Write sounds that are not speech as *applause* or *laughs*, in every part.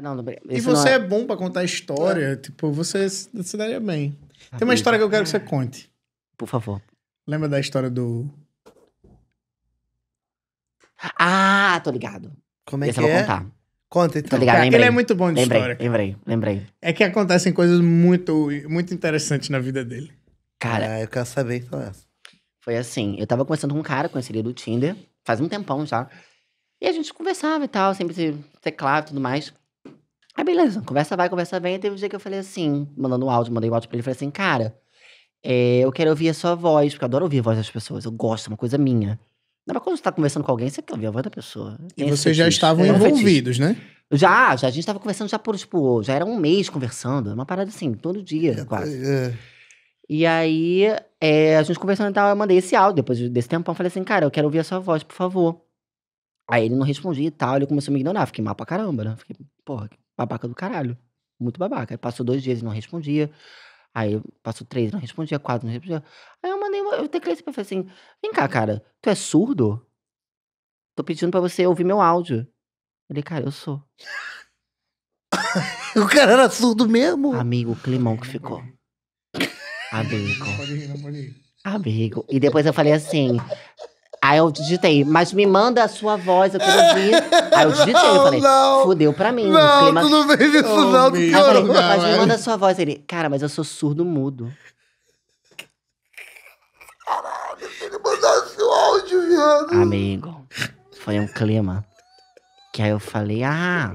Não, e você é... é... bom para contar história, é. tipo, você se daria bem. Ah, Tem uma história que eu quero que você conte. Por favor. Lembra da história do. Ah, tô ligado. Como é que eu vou é? contar. Conta então. ligado, lembrei. Ele é muito bom de lembrei, história. Lembrei, lembrei. É que acontecem coisas muito, muito interessantes na vida dele. Cara. Ah, eu quero saber qual então, essa. Foi assim, eu tava conversando com um cara, conheci ele do Tinder, faz um tempão já. E a gente conversava e tal, sempre se teclado e tudo mais. Aí beleza, conversa vai, conversa vem. Teve um dia que eu falei assim, mandando um áudio, mandei um áudio pra ele, falei assim, cara, é, eu quero ouvir a sua voz, porque eu adoro ouvir a voz das pessoas, eu gosto, é uma coisa minha. Não, mas quando você tá conversando com alguém, você quer ouvir a voz da pessoa. e vocês já estavam é, envolvidos, né? Já, já. A gente tava conversando já por, tipo, já era um mês conversando. Uma parada assim, todo dia, é, quase. É. E aí, é, a gente conversando e tal, eu mandei esse áudio. Depois desse tempão, eu falei assim, cara, eu quero ouvir a sua voz, por favor. Aí ele não respondia e tal, ele começou a me ignorar. Fiquei mal pra caramba, né? Fiquei, porra, babaca do caralho. Muito babaca. Aí passou dois dias e não respondia. Aí passou três, não respondia, quatro, não respondia. Aí eu mandei, eu teclei esse assim falei assim: vem cá, cara, tu é surdo? Tô pedindo pra você ouvir meu áudio. Ele, cara, eu sou. *laughs* o cara era surdo mesmo? Amigo, o climão que ficou. Amigo. Amigo. E depois eu falei assim: Aí eu digitei, mas me manda a sua voz, eu quero ouvir. Aí eu digitei, eu falei, não, fudeu pra mim. Não, clima... tu não fez isso oh, não, tu piorou. Aí eu falei, mas me manda a sua voz. Ele, cara, mas eu sou surdo mudo. Caralho, se ele mandasse o áudio, viado. Amigo, foi um clima. Que aí eu falei, ah...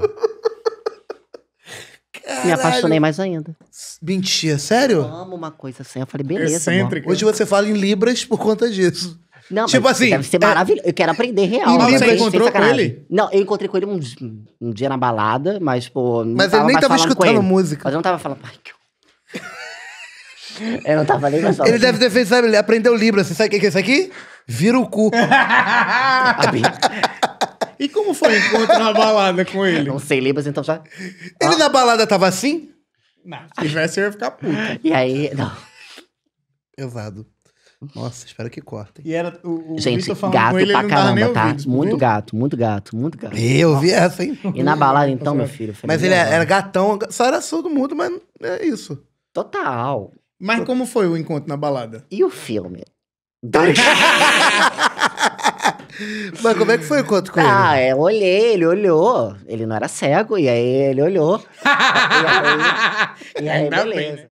Caralho. Me apaixonei mais ainda. Mentira, sério? Eu amo uma coisa assim. Eu falei, beleza. Hoje você fala em Libras por conta disso. Não, tipo assim. Deve ser maravilhoso. É... Eu quero aprender real. E você né? encontrou com ele? Não, eu encontrei com ele um, um dia na balada, mas, pô. Mas tava ele nem tava escutando música. Mas eu não tava falando. Ai, que eu não tava nem na sala. Ele deve ter feito, sabe, ele aprendeu Libra. Você sabe o que é isso aqui? Vira o cu. *laughs* e como foi o encontro na balada com ele? Eu não sei Libras, então já... Ele ah. na balada tava assim? Não, se tivesse eu ia ficar puto. E aí, não. Pesado. Nossa, espero que cortem. E era o, o Gente, gato com ele, pra ele caramba, tá? muito gato, muito gato, muito gato. Eu vi essa, hein? E na balada, então, meu filho. Falei, mas ele era, é, era gatão, só era surdo mundo, mas é isso. Total. Mas Total. como foi o encontro na balada? E o filme? *laughs* Mas como é que foi o encontro com ah, ele? Ah, é, eu olhei, ele olhou. Ele não era cego, e aí ele olhou. *laughs* e aí, e aí beleza. Bem, né?